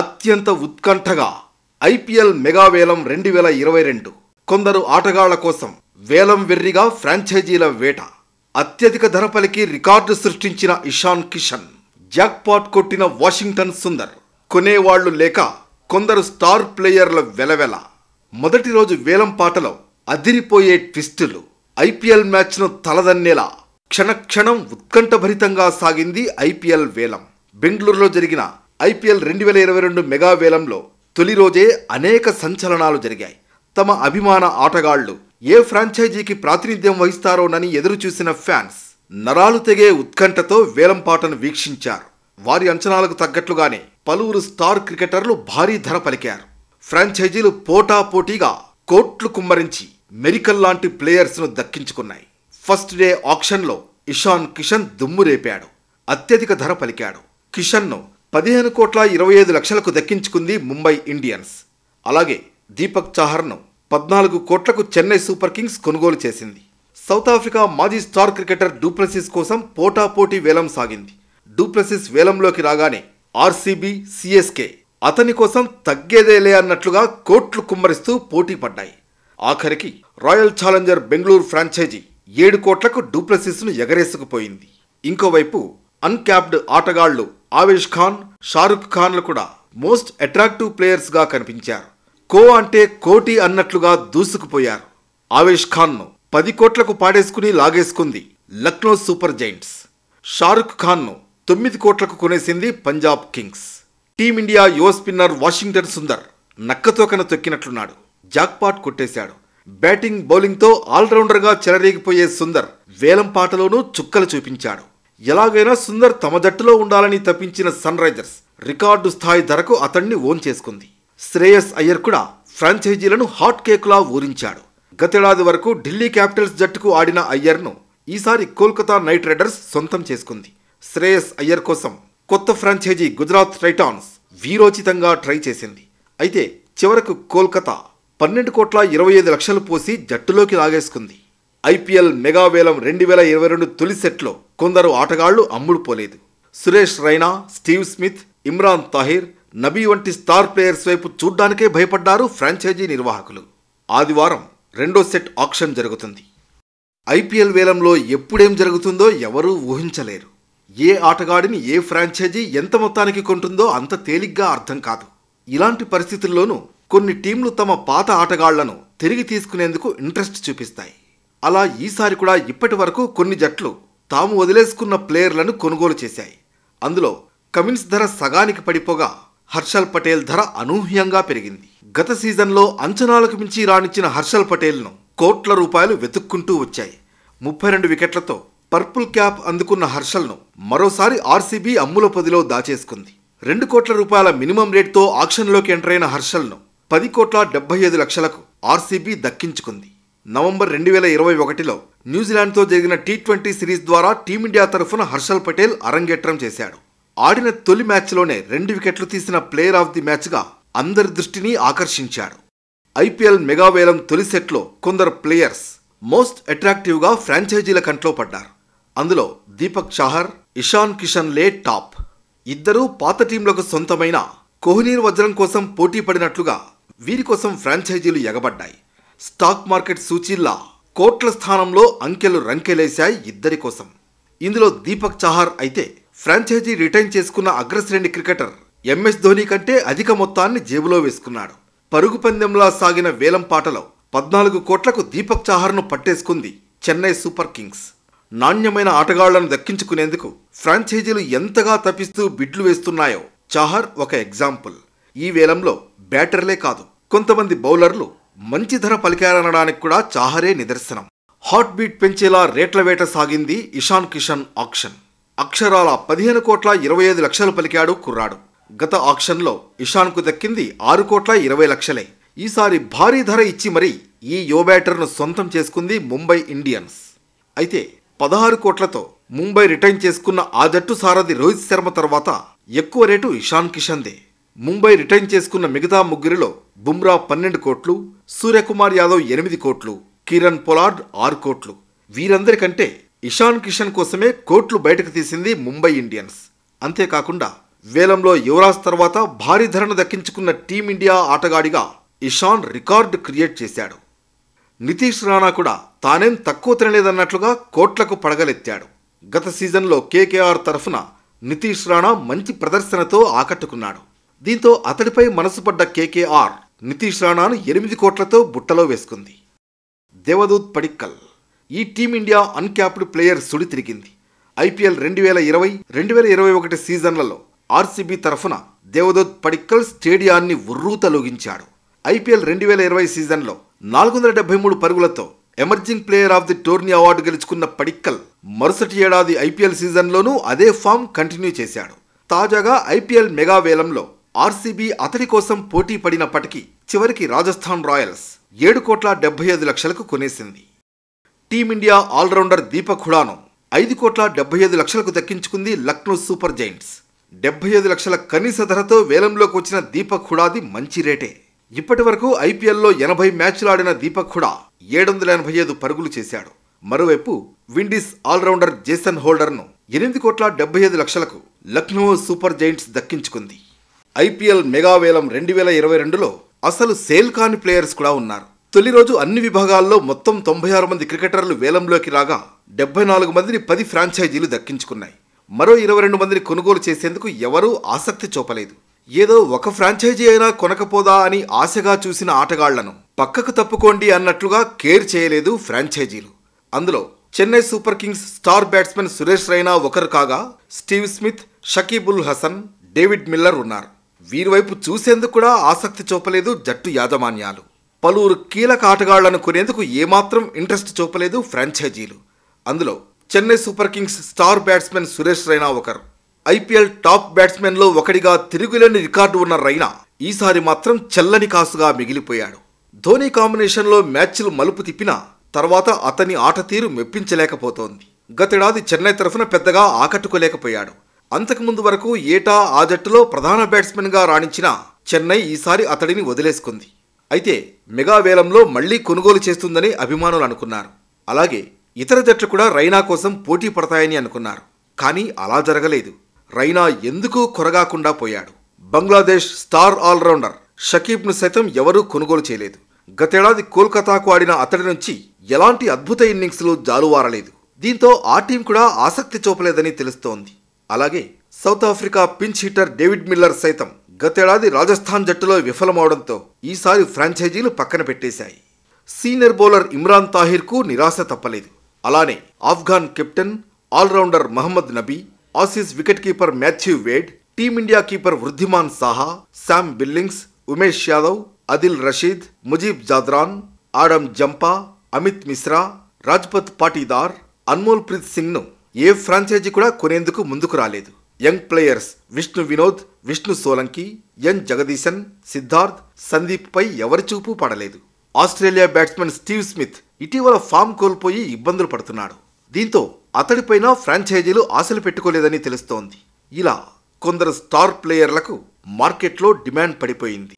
అత్యంత ఉత్కంఠగా ఐపీఎల్ మెగావేలం రెండు వేల ఇరవై రెండు కొందరు ఆటగాళ్ల కోసం వేలం వెర్రిగా ఫ్రాంచైజీల వేట అత్యధిక ధర పలికి రికార్డు సృష్టించిన ఇషాన్ కిషన్ జాక్పాట్ కొట్టిన వాషింగ్టన్ సుందర్ కొనేవాళ్లు లేక కొందరు స్టార్ ప్లేయర్ల వెలవెల మొదటి రోజు వేలం పాటలో అదిరిపోయే ట్విస్టులు ఐపీఎల్ మ్యాచ్ను తలదన్నేలా క్షణక్షణం ఉత్కంఠభరితంగా సాగింది ఐపీఎల్ వేలం బెంగళూరులో జరిగిన ఐపీఎల్ రెండు వేల ఇరవై రెండు మెగా వేలంలో తొలి రోజే అనేక సంచలనాలు జరిగాయి తమ అభిమాన ఆటగాళ్లు ఏ ఫ్రాంచైజీకి ప్రాతినిధ్యం వహిస్తారోనని ఎదురుచూసిన ఫ్యాన్స్ నరాలు తెగే ఉత్కంఠతో వేలంపాటను వీక్షించారు వారి అంచనాలకు తగ్గట్లుగానే పలువురు స్టార్ క్రికెటర్లు భారీ ధర పలికారు ఫ్రాంచైజీలు పోటాపోటీగా కోట్లు కుమ్మరించి మెరికల్ లాంటి ప్లేయర్స్ను దక్కించుకున్నాయి ఫస్ట్ డే ఆక్షన్లో ఇషాన్ కిషన్ దుమ్ము రేపాడు అత్యధిక ధర పలికాడు కిషన్ను పదిహేను కోట్ల ఇరవై ఐదు లక్షలకు దక్కించుకుంది ముంబై ఇండియన్స్ అలాగే దీపక్ చాహర్ను పద్నాలుగు కోట్లకు చెన్నై సూపర్ కింగ్స్ కొనుగోలు చేసింది సౌత్ ఆఫ్రికా మాజీ స్టార్ క్రికెటర్ డూప్లసిస్ కోసం పోటాపోటీ వేలం సాగింది డూప్లసిస్ వేలంలోకి రాగానే ఆర్సీబీ సిఎస్కే అతని కోసం తగ్గేదేలే అన్నట్లుగా కోట్లు కుమ్మరిస్తూ పోటీ పడ్డాయి ఆఖరికి రాయల్ ఛాలెంజర్ బెంగళూరు ఫ్రాంచైజీ ఏడు కోట్లకు డూప్లసిస్ను ఎగరేసుకుపోయింది ఇంకోవైపు అన్క్యాప్డ్ ఆటగాళ్లు ఆవేష్ ఖాన్ షారుఖ్ ఖాన్లు కూడా మోస్ట్ అట్రాక్టివ్ ప్లేయర్స్గా కనిపించారు కో అంటే కోటి అన్నట్లుగా దూసుకుపోయారు ఆవేష్ ఖాన్ను పది కోట్లకు పాడేసుకుని లాగేసుకుంది లక్నో సూపర్ జైంట్స్ షారుఖ్ ఖాన్ను తొమ్మిది కోట్లకు కొనేసింది పంజాబ్ కింగ్స్ టీమిండియా యువ స్పిన్నర్ వాషింగ్టన్ సుందర్ నక్కతోకన తొక్కినట్లున్నాడు జాక్పాట్ కొట్టేశాడు బ్యాటింగ్ బౌలింగ్తో ఆల్రౌండర్గా చెలరేగిపోయే సుందర్ వేలం పాటలోనూ చుక్కలు చూపించాడు ఎలాగైనా సుందర్ తమ జట్టులో ఉండాలని తప్పించిన సన్ రైజర్స్ రికార్డు స్థాయి ధరకు అతన్ని ఓన్ చేసుకుంది శ్రేయస్ అయ్యర్ కూడా ఫ్రాంచైజీలను హాట్ కేకులా ఊరించాడు గతేడాది వరకు ఢిల్లీ క్యాపిటల్స్ జట్టుకు ఆడిన అయ్యర్ను ఈసారి కోల్కతా నైట్ రైడర్స్ సొంతం చేసుకుంది శ్రేయస్ అయ్యర్ కోసం కొత్త ఫ్రాంచైజీ గుజరాత్ టైటాన్స్ వీరోచితంగా ట్రై చేసింది అయితే చివరకు కోల్కతా పన్నెండు కోట్ల ఇరవై ఐదు లక్షలు పోసి జట్టులోకి లాగేసుకుంది ఐపీఎల్ మెగావేలం రెండు వేల ఇరవై రెండు తొలి సెట్లో కొందరు ఆటగాళ్లు అమ్ముడుపోలేదు సురేష్ రైనా స్టీవ్ స్మిత్ ఇమ్రాన్ తాహిర్ నబీ వంటి స్టార్ ప్లేయర్స్ వైపు చూడ్డానికే భయపడ్డారు ఫ్రాంచైజీ నిర్వాహకులు ఆదివారం రెండో సెట్ ఆక్షన్ జరుగుతుంది ఐపీఎల్ వేలంలో ఎప్పుడేం జరుగుతుందో ఎవరూ ఊహించలేరు ఏ ఆటగాడిని ఏ ఫ్రాంచైజీ ఎంత మొత్తానికి కొంటుందో అంత తేలిగ్గా అర్థం కాదు ఇలాంటి పరిస్థితుల్లోనూ కొన్ని టీంలు తమ పాత ఆటగాళ్లను తిరిగి తీసుకునేందుకు ఇంట్రెస్ట్ చూపిస్తాయి అలా ఈసారి కూడా ఇప్పటి వరకు కొన్ని జట్లు తాము వదిలేసుకున్న ప్లేయర్లను కొనుగోలు చేశాయి అందులో కమిన్స్ ధర సగానికి పడిపోగా హర్షల్ పటేల్ ధర అనూహ్యంగా పెరిగింది గత సీజన్లో అంచనాలకు మించి రాణించిన హర్షల్ పటేల్ను కోట్ల రూపాయలు వెతుక్కుంటూ వచ్చాయి ముప్పై రెండు వికెట్లతో పర్పుల్ క్యాప్ అందుకున్న హర్షల్ను మరోసారి ఆర్సీబీ అమ్ముల పొదిలో దాచేసుకుంది రెండు కోట్ల రూపాయల మినిమం రేట్తో ఆక్షన్లోకి ఎంటర్ అయిన హర్షల్ను పది కోట్ల డెబ్బై ఐదు లక్షలకు ఆర్సీబీ దక్కించుకుంది నవంబర్ రెండు వేల ఇరవై ఒకటిలో న్యూజిలాండ్తో జరిగిన టీ ట్వంటీ సిరీస్ ద్వారా టీమిండియా తరఫున హర్షల్ పటేల్ అరంగేట్రం చేశాడు ఆడిన తొలి మ్యాచ్లోనే రెండు వికెట్లు తీసిన ప్లేయర్ ఆఫ్ ది మ్యాచ్గా అందరి దృష్టిని ఆకర్షించాడు ఐపీఎల్ మెగావేలం తొలి సెట్లో కొందరు ప్లేయర్స్ మోస్ట్ అట్రాక్టివ్గా ఫ్రాంచైజీల కంట్లో పడ్డారు అందులో దీపక్ చాహర్ ఇషాన్ కిషన్ లే టాప్ ఇద్దరూ పాత టీంలకు సొంతమైన కోహ్లీర్ వజ్రం కోసం పోటీ పడినట్లుగా వీరి కోసం ఫ్రాంచైజీలు ఎగబడ్డాయి స్టాక్ మార్కెట్ సూచీల్లా కోట్ల స్థానంలో అంకెలు రంకెలేశాయి ఇద్దరి కోసం ఇందులో దీపక్ చహార్ అయితే ఫ్రాంచైజీ రిటైన్ చేసుకున్న అగ్రశ్రేణి క్రికెటర్ ఎంఎస్ ధోని కంటే అధిక మొత్తాన్ని జేబులో వేసుకున్నాడు పరుగు పందెంలా సాగిన వేలం పాటలో పద్నాలుగు కోట్లకు దీపక్ చాహర్ను పట్టేసుకుంది చెన్నై సూపర్ కింగ్స్ నాణ్యమైన ఆటగాళ్లను దక్కించుకునేందుకు ఫ్రాంచైజీలు ఎంతగా తప్పిస్తూ బిడ్లు వేస్తున్నాయో చాహర్ ఒక ఎగ్జాంపుల్ ఈ వేలంలో బ్యాటర్లే కాదు కొంతమంది బౌలర్లు మంచి ధర పలికారనడానికి కూడా చాహరే నిదర్శనం హార్ట్ బీట్ పెంచేలా రేట్ల వేట సాగింది ఇషాన్ కిషన్ ఆక్షన్ అక్షరాల పదిహేను కోట్ల ఇరవై ఐదు లక్షలు పలికాడు కుర్రాడు గత ఆక్షన్లో ఇషాన్కు దక్కింది ఆరు కోట్ల ఇరవై లక్షలే ఈసారి భారీ ధర ఇచ్చి మరీ ఈ యో బ్యాటర్ను సొంతం చేసుకుంది ముంబై ఇండియన్స్ అయితే పదహారు కోట్లతో ముంబై రిటైన్ చేసుకున్న ఆ జట్టు సారథి రోహిత్ శర్మ తర్వాత ఎక్కువ రేటు ఇషాన్ కిషన్దే ముంబై రిటైన్ చేసుకున్న మిగతా ముగ్గురిలో బుమ్రా పన్నెండు కోట్లు సూర్యకుమార్ యాదవ్ ఎనిమిది కోట్లు కిరణ్ పొలార్డ్ ఆరు కోట్లు వీరందరికంటే ఇషాన్ కిషన్ కోసమే కోట్లు బయటకు తీసింది ముంబై ఇండియన్స్ అంతేకాకుండా వేలంలో యువరాజ్ తర్వాత భారీ ధరను దక్కించుకున్న టీమిండియా ఆటగాడిగా ఇషాన్ రికార్డు క్రియేట్ చేశాడు నితీష్ రాణా కూడా తానేం తక్కువ తినలేదన్నట్లుగా కోట్లకు పడగలెత్తాడు గత సీజన్లో కేకేఆర్ తరఫున నితీష్ రాణా మంచి ప్రదర్శనతో ఆకట్టుకున్నాడు దీంతో అతడిపై మనసు పడ్డ కేకేఆర్ నితీష్ రాణాను ఎనిమిది కోట్లతో బుట్టలో వేసుకుంది దేవదూత్ పడిక్కల్ ఈ టీమిండియా అన్క్యాప్డ్ ప్లేయర్ సుడి తిరిగింది ఐపీఎల్ రెండు వేల ఇరవై రెండు వేల ఇరవై ఒకటి సీజన్లలో ఆర్సీబీ తరఫున దేవదూత్ పడిక్కల్ స్టేడియాన్ని లోగించాడు ఐపీఎల్ రెండు వేల ఇరవై సీజన్లో నాలుగు వందల డెబ్బై మూడు పరుగులతో emerging player of the tourney award గెలుచుకున్న పడిక్కల్ మరుసటి ఏడాది ఐపీఎల్ సీజన్లోనూ అదే ఫామ్ కంటిన్యూ చేశాడు తాజాగా ఐపీఎల్ మెగా వేలంలో ఆర్సీబీ అతడి కోసం పోటీ పడినప్పటికీ చివరికి రాజస్థాన్ రాయల్స్ ఏడు కోట్ల డెబ్బై ఐదు లక్షలకు కొనేసింది టీమిండియా ఆల్రౌండర్ దీపక్ హుడాను ఐదు కోట్ల డెబ్బై ఐదు లక్షలకు దక్కించుకుంది లక్నో సూపర్ జైంట్స్ డెబ్బై ఐదు లక్షల కనీస ధరతో వేలంలోకి వచ్చిన దీపక్ హుడాది మంచి రేటే ఇప్పటి వరకు ఐపీఎల్లో ఎనభై మ్యాచ్లు ఆడిన దీపక్ హుడా ఏడు వందల ఎనభై ఐదు పరుగులు చేశాడు మరోవైపు విండీస్ ఆల్రౌండర్ జేసన్ హోల్డర్ను ఎనిమిది కోట్ల డెబ్బై ఐదు లక్షలకు లక్నో సూపర్ జైంట్స్ దక్కించుకుంది ఐపీఎల్ మెగావేలం రెండు వేల ఇరవై రెండులో అసలు సేల్ కాని ప్లేయర్స్ కూడా ఉన్నారు తొలి రోజు అన్ని విభాగాల్లో మొత్తం తొంభై ఆరు మంది క్రికెటర్లు వేలంలోకి రాగా డెబ్బై నాలుగు మందిని పది ఫ్రాంచైజీలు దక్కించుకున్నాయి మరో ఇరవై రెండు మందిని కొనుగోలు చేసేందుకు ఎవరూ ఆసక్తి చూపలేదు ఏదో ఒక ఫ్రాంచైజీ అయినా కొనకపోదా అని ఆశగా చూసిన ఆటగాళ్లను పక్కకు తప్పుకోండి అన్నట్లుగా కేర్ చేయలేదు ఫ్రాంచైజీలు అందులో Chennai super kings star batsmen Suresh Raina ఒకరు కాగా Steve Smith Shakibul Hasan David Miller ఉన్నారు వీరివైపు చూసేందుకు కూడా ఆసక్తి చూపలేదు జట్టు యాజమాన్యాలు పలువురు కీలక ఆటగాళ్లను కొనేందుకు ఏమాత్రం ఇంట్రెస్ట్ చూపలేదు ఫ్రాంచైజీలు అందులో Chennai super kings star batsmen Suresh Raina ఒకరు ఐపీఎల్ టాప్ బ్యాట్స్మెన్లో ఒకటిగా తిరుగులేని రికార్డు ఉన్న రైనా ఈసారి మాత్రం చెల్లని కాసుగా మిగిలిపోయాడు ధోని కాంబినేషన్లో మ్యాచ్లు మలుపు తిప్పినా తర్వాత అతని ఆట తీరు మెప్పించలేకపోతోంది గతేడాది చెన్నై తరఫున పెద్దగా ఆకట్టుకోలేకపోయాడు అంతకుముందు వరకు ఏటా ఆ జట్టులో ప్రధాన బ్యాట్స్మెన్గా రాణించిన చెన్నై ఈసారి అతడిని వదిలేసుకుంది అయితే మెగా వేలంలో మళ్లీ కొనుగోలు చేస్తుందని అభిమానులు అనుకున్నారు అలాగే ఇతర జట్లు కూడా రైనా కోసం పోటీ పడతాయని అనుకున్నారు కానీ అలా జరగలేదు రైనా ఎందుకు కొరగాకుండా పోయాడు బంగ్లాదేశ్ స్టార్ ఆల్రౌండర్ షకీబ్ను సైతం ఎవరూ కొనుగోలు చేయలేదు గతేడాది కోల్కతాకు ఆడిన అతడి నుంచి ఎలాంటి అద్భుత ఇన్నింగ్స్లు జాలువారలేదు దీంతో ఆ టీం కూడా ఆసక్తి చూపలేదని తెలుస్తోంది అలాగే south Africa pinch hitter David Miller సైతం గతేడాది రాజస్థాన్ జట్టులో విఫలమవడంతో ఈసారి ఫ్రాంచైజీలు పక్కన పెట్టేశాయి సీనియర్ బౌలర్ ఇమ్రాన్ తాహిర్కు నిరాశ తప్పలేదు అలానే Afghan captain all-rounder Mohammad Nabi Aussie wicket keeper Matthew Wade team India keeper Wriddhiman Saha Sam Billings Umesh Yadav Adil Rashid Mujeeb Zadran Adam Zampa Amit Mishra Rajat Patidar Anmolpreet సింగ్ను ఏ ఫ్రాంచైజీ కూడా కొనేందుకు ముందుకు రాలేదు యంగ్ ప్లేయర్స్ విష్ణు వినోద్ విష్ణు సోలంకి ఎన్ జగదీశన్ సిద్ధార్థ్ సందీప్పై ఎవరి చూపు పడలేదు ఆస్ట్రేలియా బ్యాట్స్మెన్ స్టీవ్ స్మిత్ ఇటీవల ఫామ్ కోల్పోయి ఇబ్బందులు పడుతున్నాడు దీంతో అతడిపైన ఫ్రాంచైజీలు ఆశలు పెట్టుకోలేదని తెలుస్తోంది ఇలా కొందరు స్టార్ ప్లేయర్లకు మార్కెట్లో డిమాండ్ పడిపోయింది